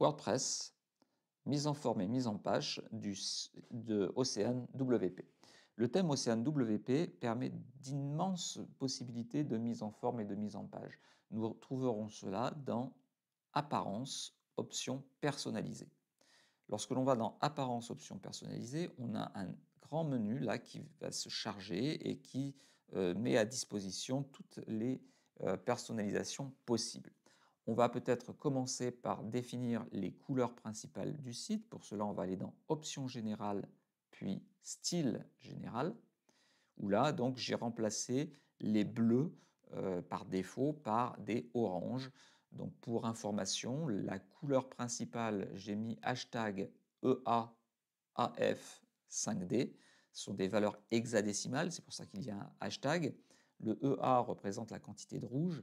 WordPress, mise en forme et mise en page du, de Ocean WP. Le thème Ocean WP permet d'immenses possibilités de mise en forme et de mise en page. Nous retrouverons cela dans Apparence, options personnalisées. Lorsque l'on va dans Apparence, options personnalisées, on a un grand menu là qui va se charger et qui euh, met à disposition toutes les euh, personnalisations possibles. On va peut-être commencer par définir les couleurs principales du site. Pour cela, on va aller dans Options générales, puis Style général, où là, donc, j'ai remplacé les bleus euh, par défaut par des oranges. Donc, pour information, la couleur principale, j'ai mis hashtag EAAF5D. Ce sont des valeurs hexadécimales, c'est pour ça qu'il y a un hashtag. Le EA représente la quantité de rouge,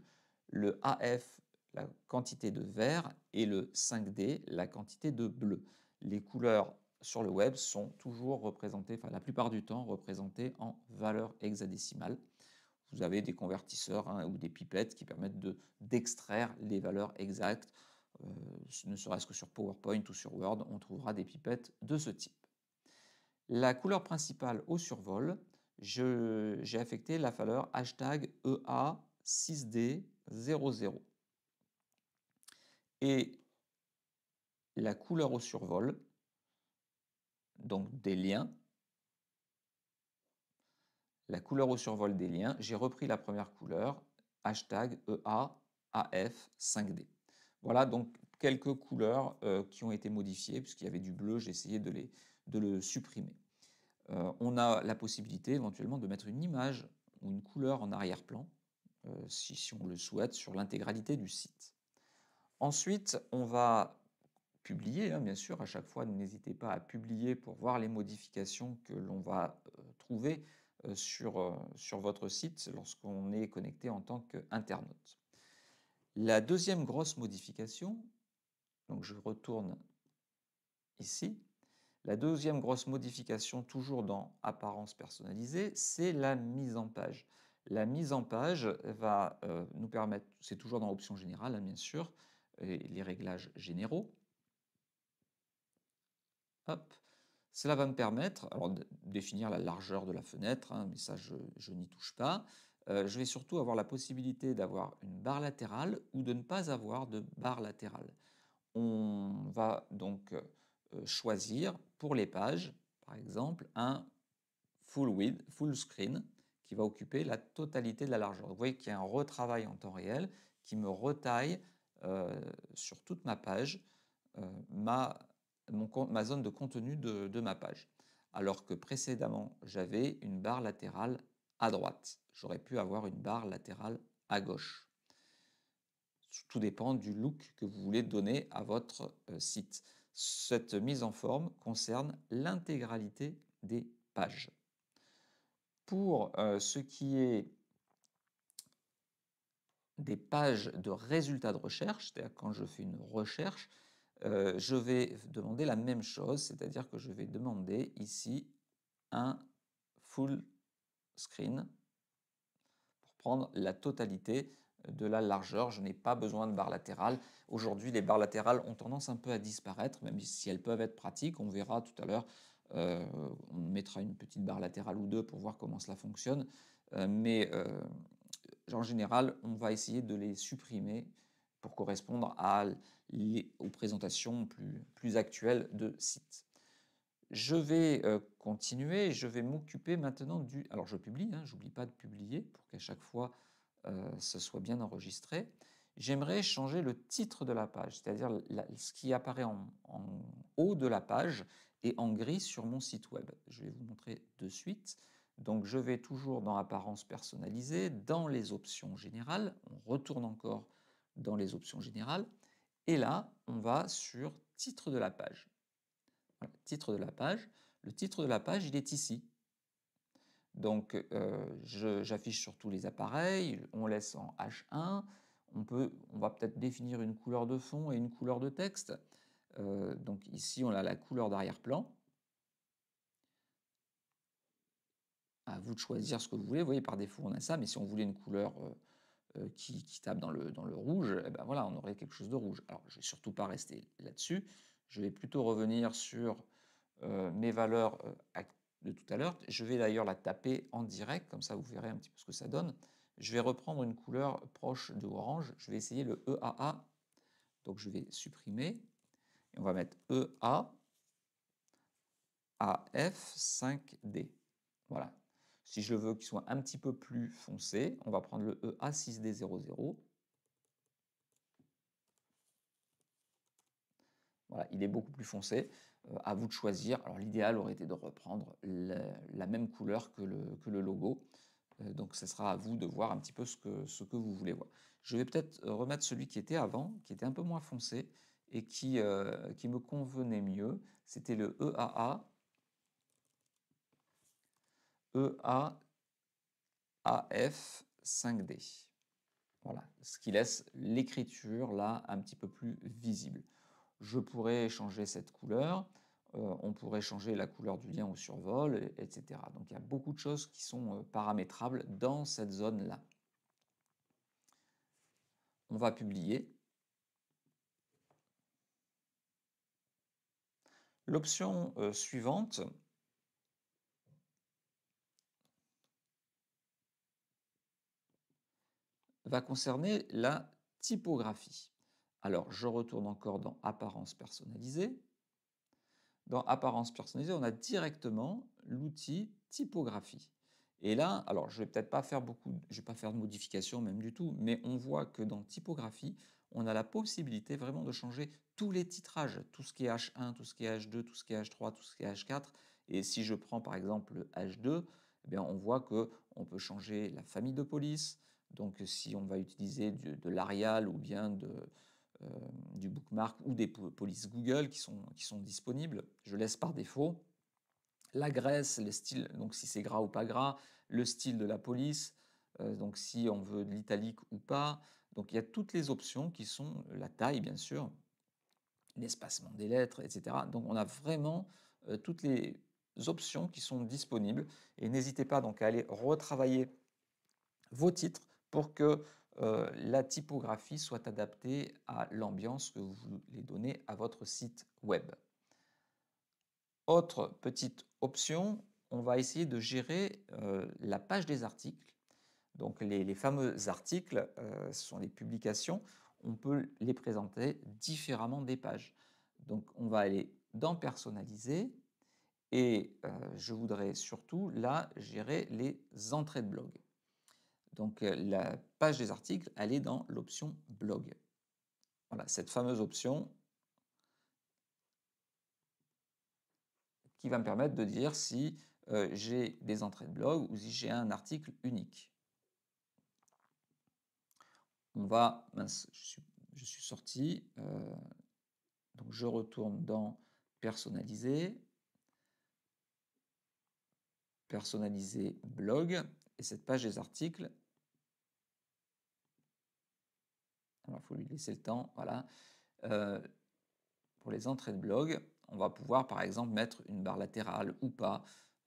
le AF la quantité de vert, et le 5D, la quantité de bleu. Les couleurs sur le web sont toujours représentées, enfin la plupart du temps, représentées en valeurs hexadécimale. Vous avez des convertisseurs hein, ou des pipettes qui permettent d'extraire les valeurs exactes. Euh, ne serait-ce que sur PowerPoint ou sur Word, on trouvera des pipettes de ce type. La couleur principale au survol, j'ai affecté la valeur hashtag EA6D00 et la couleur au survol, donc des liens, la couleur au survol des liens, j'ai repris la première couleur, hashtag EAAF5D. Voilà donc quelques couleurs euh, qui ont été modifiées, puisqu'il y avait du bleu, j'ai essayé de, les, de le supprimer. Euh, on a la possibilité éventuellement de mettre une image ou une couleur en arrière-plan, euh, si, si on le souhaite, sur l'intégralité du site. Ensuite, on va publier, hein, bien sûr, à chaque fois, n'hésitez pas à publier pour voir les modifications que l'on va euh, trouver euh, euh, sur, votre site lorsqu'on est connecté en tant qu'internaute. La deuxième grosse modification, donc je retourne ici, la deuxième grosse modification, toujours dans apparence personnalisée, c'est la mise en page. La mise en page va nous permettre, c'est toujours dans Options générales, hein, bien sûr, les réglages généraux. Hop. Cela va me permettre alors, de définir la largeur de la fenêtre, hein, mais ça je, n'y touche pas. Euh, je vais surtout avoir la possibilité d'avoir une barre latérale ou de ne pas avoir de barre latérale. On va donc euh, choisir pour les pages, par exemple, un full width, full screen, qui va occuper la totalité de la largeur. Vous voyez qu'il y a un retravail en temps réel qui me retaille euh, sur toute ma page euh, ma, mon, ma, zone de contenu de, ma page. Alors que précédemment, j'avais une barre latérale à droite. J'aurais pu avoir une barre latérale à gauche tout dépend du look que vous voulez donner à votre euh, site. Cette mise en forme concerne l'intégralité des pages. Pour ce qui est des pages de résultats de recherche, c'est-à-dire quand je fais une recherche, euh, je vais demander la même chose, c'est-à-dire que je vais demander ici un full screen pour prendre la totalité de la largeur. Je n'ai pas besoin de barres latérales. Aujourd'hui, les barres latérales ont tendance un peu à disparaître, même si elles peuvent être pratiques. On verra tout à l'heure, euh, on mettra une petite barre latérale ou deux pour voir comment cela fonctionne. Euh, mais en général, on va essayer de les supprimer pour correspondre aux présentations plus, actuelles de sites. Je vais euh, continuer, je vais m'occuper maintenant du... Alors je publie, je hein, j'oublie pas de publier pour qu'à chaque fois euh, ce soit bien enregistré. J'aimerais changer le titre de la page, c'est-à-dire ce qui apparaît en, haut de la page et en gris sur mon site web. Je vais vous montrer de suite. Donc je vais toujours dans apparence personnalisée, dans les options générales, on retourne encore dans les options générales, et là on va sur titre de la page. titre de la page, le titre de la page il est ici. Donc euh, j'affiche sur tous les appareils, on laisse en H1, on, peut, on va peut-être définir une couleur de fond et une couleur de texte. Euh, donc ici on a la couleur d'arrière-plan, à vous de choisir ce que vous voulez. Vous voyez, par défaut, on a ça, mais si on voulait une couleur euh, euh, qui, tape dans le, dans le rouge, eh ben voilà, on aurait quelque chose de rouge. Alors, je ne vais surtout pas rester là-dessus. Je vais plutôt revenir sur euh, mes valeurs de tout à l'heure. Je vais d'ailleurs la taper en direct, comme ça vous verrez un petit peu ce que ça donne. Je vais reprendre une couleur proche de orange. Je vais essayer le EAA. Donc, je vais supprimer. Et on va mettre EA AF5D. Voilà, si je veux qu'il soit un petit peu plus foncé, on va prendre le EA6D00. Voilà, il est beaucoup plus foncé. Euh, à vous de choisir. Alors l'idéal aurait été de reprendre la, même couleur que le, logo. Euh, donc ce sera à vous de voir un petit peu ce que, vous voulez voir. Je vais peut-être euh, remettre celui qui était avant, qui était un peu moins foncé et qui, qui me convenait mieux. C'était le EAA EAAF5D. Voilà, ce qui laisse l'écriture là un petit peu plus visible. Je pourrais changer cette couleur, euh, on pourrait changer la couleur du lien au survol, etc. Donc il y a beaucoup de choses qui sont euh, paramétrables dans cette zone-là. On va publier. L'option euh, suivante, concerner la typographie. Alors, je retourne encore dans Apparence personnalisée. Dans Apparence personnalisée, on a directement l'outil typographie. Et là, alors je vais peut-être pas faire beaucoup, je vais pas faire de modification même du tout, mais on voit que dans typographie, on a la possibilité vraiment de changer tous les titrages, tout ce qui est H1, tout ce qui est H2, tout ce qui est H3, tout ce qui est H4. Et si je prends par exemple H2, eh bien on voit que on peut changer la famille de police, donc si on va utiliser de l'Arial ou bien de, euh, du bookmark ou des polices Google qui sont, qui sont disponibles, je laisse par défaut. La graisse, les styles, donc si c'est gras ou pas gras, le style de la police, euh, donc si on veut de l'italique ou pas. Donc il y a toutes les options qui sont la taille, bien sûr, l'espacement des lettres, etc. Donc on a vraiment euh, toutes les options qui sont disponibles. Et n'hésitez pas donc à aller retravailler vos titres pour que euh, la typographie soit adaptée à l'ambiance que vous voulez donner à votre site web. Autre petite option, on va essayer de gérer euh, la page des articles. Donc les, fameux articles euh, ce sont les publications, on peut les présenter différemment des pages. Donc on va aller dans personnaliser et je voudrais surtout là gérer les entrées de blog. Donc la page des articles, elle est dans l'option blog. Voilà, cette fameuse option qui va me permettre de dire si j'ai des entrées de blog ou si j'ai un article unique. On va, je suis, sorti, donc je retourne dans personnaliser, personnaliser blog, et cette page des articles, il faut lui laisser le temps. Voilà. Euh, pour les entrées de blog, on va pouvoir par exemple mettre une barre latérale ou pas.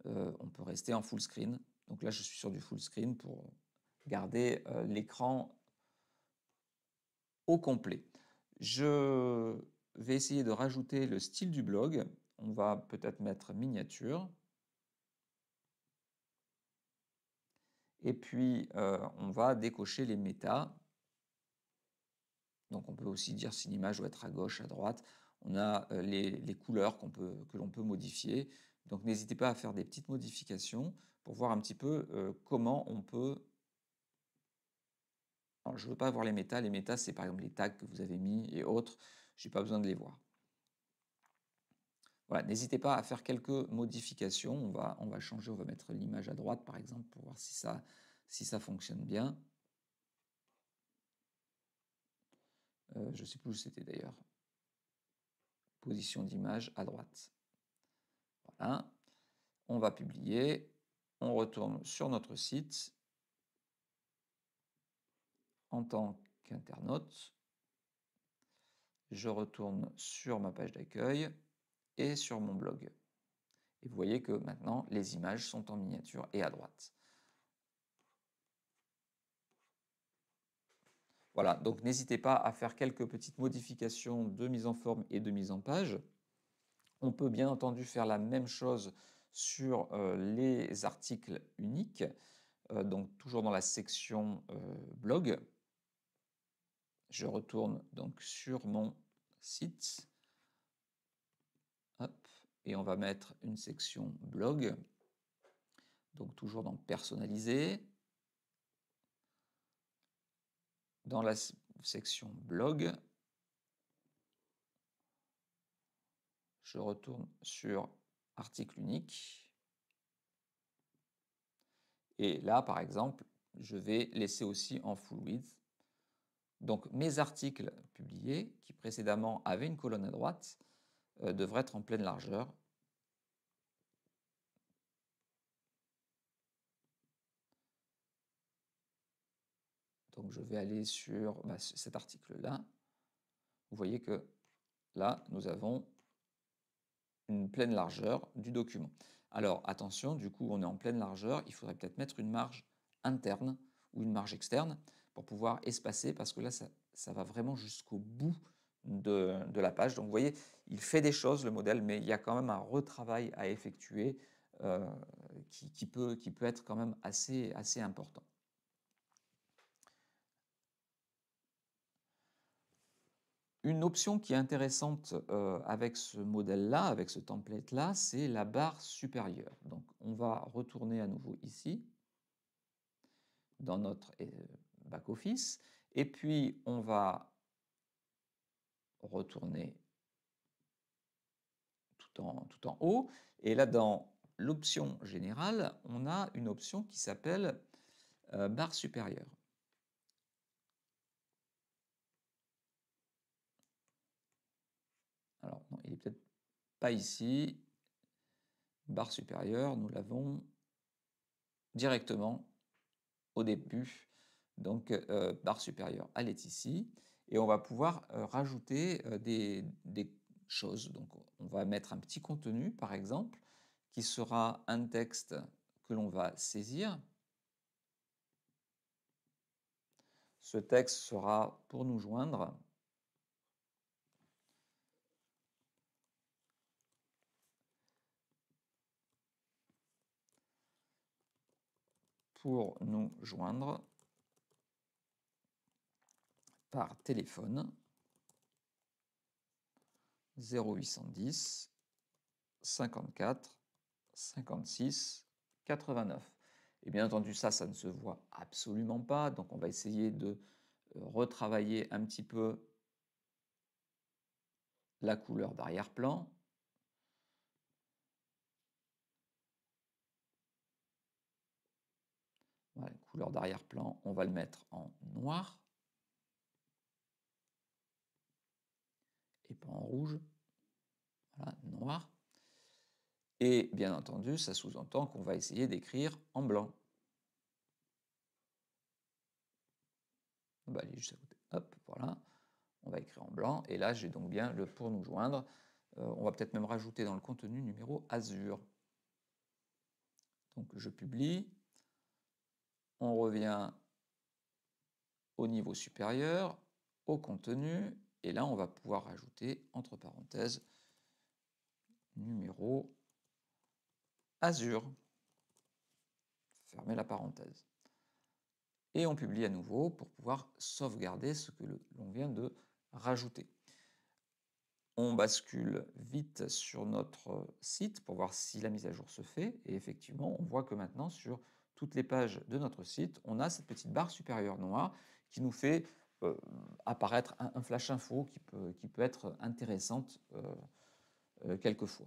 Euh, on peut rester en full screen. Donc là, je suis sur du full screen pour garder euh, l'écran au complet. Je vais essayer de rajouter le style du blog. On va peut-être mettre miniature. Et puis, on va décocher les méta donc on peut aussi dire si l'image doit être à gauche, à droite. On a euh, les, couleurs que l'on peut modifier. Donc n'hésitez pas à faire des petites modifications pour voir un petit peu euh, comment on peut... je ne veux pas voir les métas. Les métas, c'est par exemple les tags que vous avez mis et autres. Je n'ai pas besoin de les voir. Voilà, n'hésitez pas à faire quelques modifications. On va, on va changer, on va mettre l'image à droite par exemple pour voir si ça, si ça fonctionne bien. Euh, je ne sais plus où c'était d'ailleurs, position d'image à droite. Voilà, on va publier, on retourne sur notre site en tant qu'internaute. Je retourne sur ma page d'accueil et sur mon blog. Et vous voyez que maintenant les images sont en miniature et à droite. Voilà, donc n'hésitez pas à faire quelques petites modifications de mise en forme et de mise en page. On peut bien entendu faire la même chose sur euh, les articles uniques, euh, donc toujours dans la section euh, blog. Je retourne donc sur mon site. et on va mettre une section blog. Donc toujours dans personnaliser. dans la section blog, je retourne sur article unique. Et là, par exemple, je vais laisser aussi en full width. Donc mes articles publiés, qui précédemment avaient une colonne à droite, euh, devraient être en pleine largeur. Donc je vais aller sur bah, cet article-là. Vous voyez que là, nous avons une pleine largeur du document. Alors attention, du coup, on est en pleine largeur. Il faudrait peut-être mettre une marge interne ou une marge externe pour pouvoir espacer parce que là, ça, va vraiment jusqu'au bout de, la page. Donc vous voyez, il fait des choses, le modèle, mais il y a quand même un retravail à effectuer euh, qui, peut, qui peut être quand même assez, assez important. Une option qui est intéressante euh, avec ce modèle-là, avec ce template-là, c'est la barre supérieure. Donc on va retourner à nouveau ici, dans notre euh, back-office, et puis on va retourner tout en, tout en haut. Et là, dans l'option générale, on a une option qui s'appelle euh, barre supérieure. il n'est peut-être pas ici. Barre supérieure, nous l'avons directement au début. Donc, euh, barre supérieure, elle est ici. Et on va pouvoir euh, rajouter euh, des, des, choses. Donc, on va mettre un petit contenu, par exemple, qui sera un texte que l'on va saisir. Ce texte sera pour nous joindre pour nous joindre par téléphone 0810 54 56 89. Et bien entendu, ça, ça ne se voit absolument pas. Donc, on va essayer de euh, retravailler un petit peu la couleur d'arrière-plan. d'arrière-plan, on va le mettre en noir et pas en rouge. Voilà, noir. Et bien entendu, ça sous-entend qu'on va essayer d'écrire en blanc. On va côté. Hop, voilà. On va écrire en blanc. Et là, j'ai donc bien le pour nous joindre. Euh, on va peut-être même rajouter dans le contenu numéro Azure. Donc je publie on revient au niveau supérieur, au contenu, et là on va pouvoir ajouter entre parenthèses numéro Azure. Fermez la parenthèse. Et on publie à nouveau pour pouvoir sauvegarder ce que l'on vient de rajouter. On bascule vite sur notre site pour voir si la mise à jour se fait. Et effectivement, on voit que maintenant sur toutes les pages de notre site, on a cette petite barre supérieure noire qui nous fait euh, apparaître un, flash info qui peut, qui peut être intéressante euh, euh, quelquefois.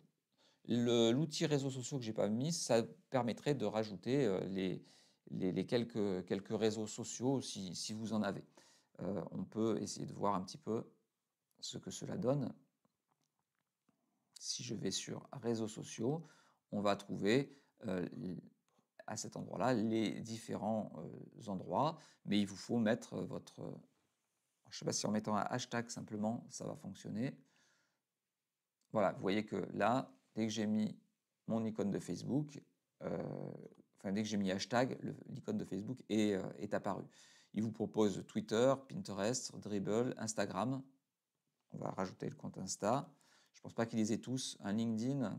L'outil réseaux sociaux que j'ai pas mis, ça permettrait de rajouter les, les, quelques, quelques, réseaux sociaux si, si vous en avez. on peut essayer de voir un petit peu ce que cela donne. Si je vais sur réseaux sociaux, on va trouver cet endroit-là les différents euh, endroits, mais il vous faut mettre euh, votre... Je sais pas si en mettant un hashtag simplement, ça va fonctionner. Voilà, vous voyez que là, dès que j'ai mis mon icône de Facebook, euh, enfin dès que j'ai mis hashtag, l'icône de Facebook est, est apparue. Il vous propose Twitter, Pinterest, Dribble, Instagram. On va rajouter le compte Insta. Je pense pas qu'ils les aient tous. Un LinkedIn,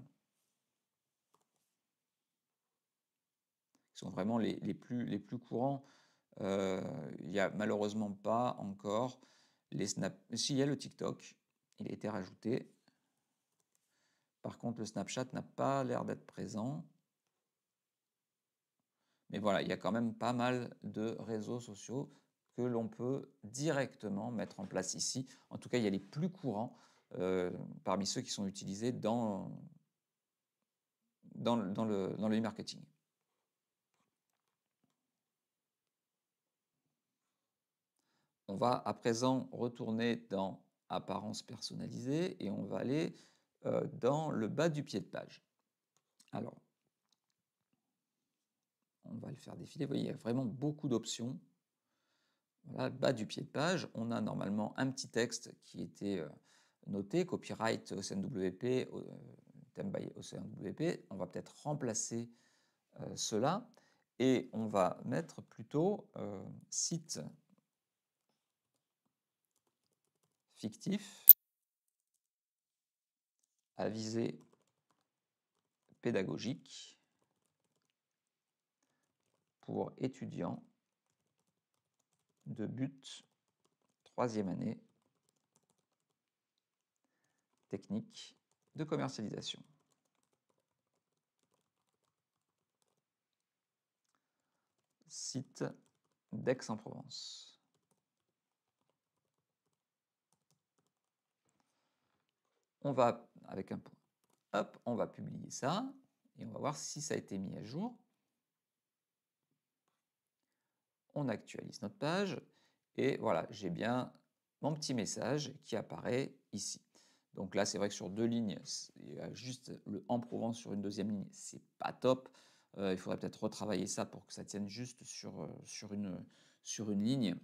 sont vraiment les, plus, les plus courants. Euh, il n'y a malheureusement pas encore les Snap. Si, il y a le TikTok, il a été rajouté. Par contre, le Snapchat n'a pas l'air d'être présent. Mais voilà, il y a quand même pas mal de réseaux sociaux que l'on peut directement mettre en place ici. En tout cas, il y a les plus courants euh, parmi ceux qui sont utilisés dans, le marketing On va à présent retourner dans Apparence personnalisée et on va aller euh, dans le bas du pied de page. Alors, on va le faire défiler. Vous voyez, il y a vraiment beaucoup d'options. Voilà, bas du pied de page, on a normalement un petit texte qui était euh, noté, copyright OCNWP, euh, thème by OCNWP. On va peut-être remplacer cela et on va mettre plutôt site fictif à visée pédagogique pour étudiants de but troisième année technique de commercialisation. Site d'Aix-en-Provence. On va, avec un point, on va publier ça et on va voir si ça a été mis à jour. On actualise notre page et voilà, j'ai bien mon petit message qui apparaît ici. Donc là, c'est vrai que sur deux lignes, juste le en prouvant sur une deuxième ligne, c'est pas top. Euh, il faudrait peut-être retravailler ça pour que ça tienne juste sur, euh, une, sur une ligne.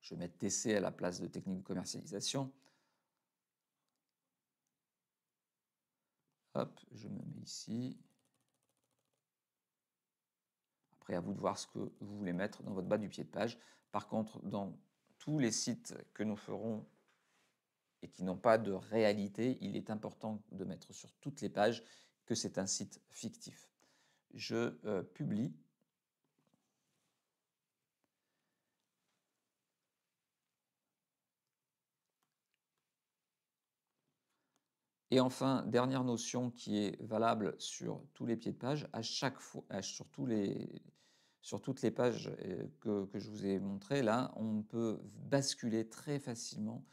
Je vais mettre TC à la place de technique de commercialisation. je me mets ici. Après, à vous de voir ce que vous voulez mettre dans votre bas du pied de page. Par contre, dans tous les sites que nous ferons et qui n'ont pas de réalité, il est important de mettre sur toutes les pages que c'est un site fictif. Je euh, publie Et enfin, dernière notion qui est valable sur tous les pieds de page, à chaque fois, sur, les, toutes les pages euh, que, je vous ai montrées, là, on peut basculer très facilement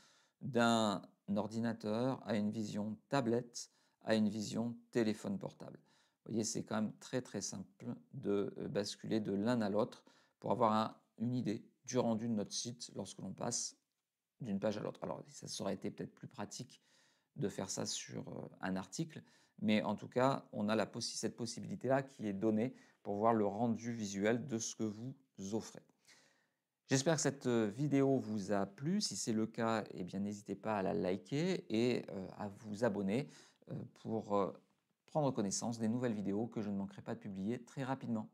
d'un ordinateur à une vision tablette, à une vision téléphone portable. Vous voyez, c'est quand même très très simple de euh, basculer de l'un à l'autre pour avoir une idée du rendu de notre site lorsque l'on passe d'une page à l'autre. Alors, ça aurait été peut-être plus pratique de faire ça sur euh, un article, mais en tout cas, on a la cette possibilité-là qui est donnée pour voir le rendu visuel de ce que vous offrez. J'espère que cette euh, vidéo vous a plu. Si c'est le cas, eh bien n'hésitez pas à la liker et euh, à vous abonner pour prendre connaissance des nouvelles vidéos que je ne manquerai pas de publier très rapidement.